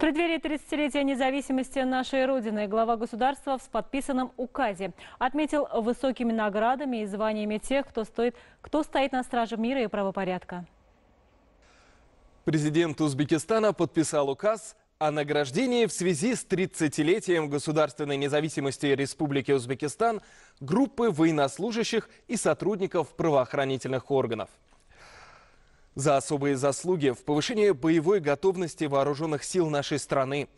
преддверии 30-летия независимости нашей Родины глава государства в подписанном указе отметил высокими наградами и званиями тех, кто, стоит, кто стоит на страже мира и правопорядка. Президент Узбекистана подписал указ о награждении в связи с 30-летием государственной независимости Республики Узбекистан группы военнослужащих и сотрудников правоохранительных органов за особые заслуги в повышении боевой готовности вооруженных сил нашей страны.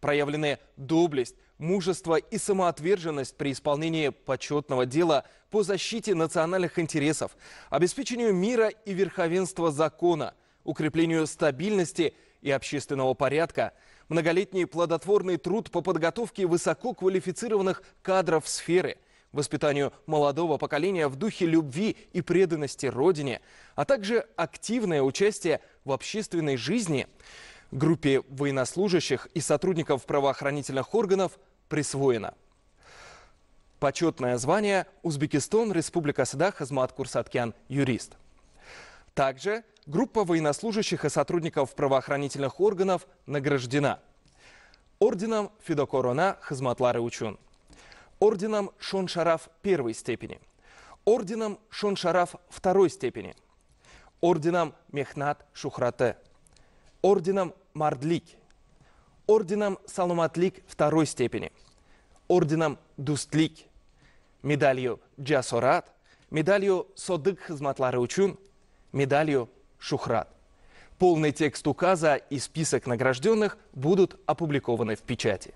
Проявлены доблесть, мужество и самоотверженность при исполнении почетного дела по защите национальных интересов, обеспечению мира и верховенства закона, укреплению стабильности и общественного порядка, многолетний плодотворный труд по подготовке высококвалифицированных кадров сферы, воспитанию молодого поколения в духе любви и преданности Родине, а также активное участие в общественной жизни группе военнослужащих и сотрудников правоохранительных органов присвоено. Почетное звание «Узбекистан Республика Садах Хазмат Курсаткян Юрист». Также группа военнослужащих и сотрудников правоохранительных органов награждена орденом Фидокорона Хазматлары Учун орденом шон первой степени, орденом шон второй степени, орденом Мехнат Шухрате, орденом Мардлик, орденом Саломатлик второй степени, орденом Дустлик, медалью Джасорат, медалью Содык Хазматлары Учун, медалью Шухрат. Полный текст указа и список награжденных будут опубликованы в печати.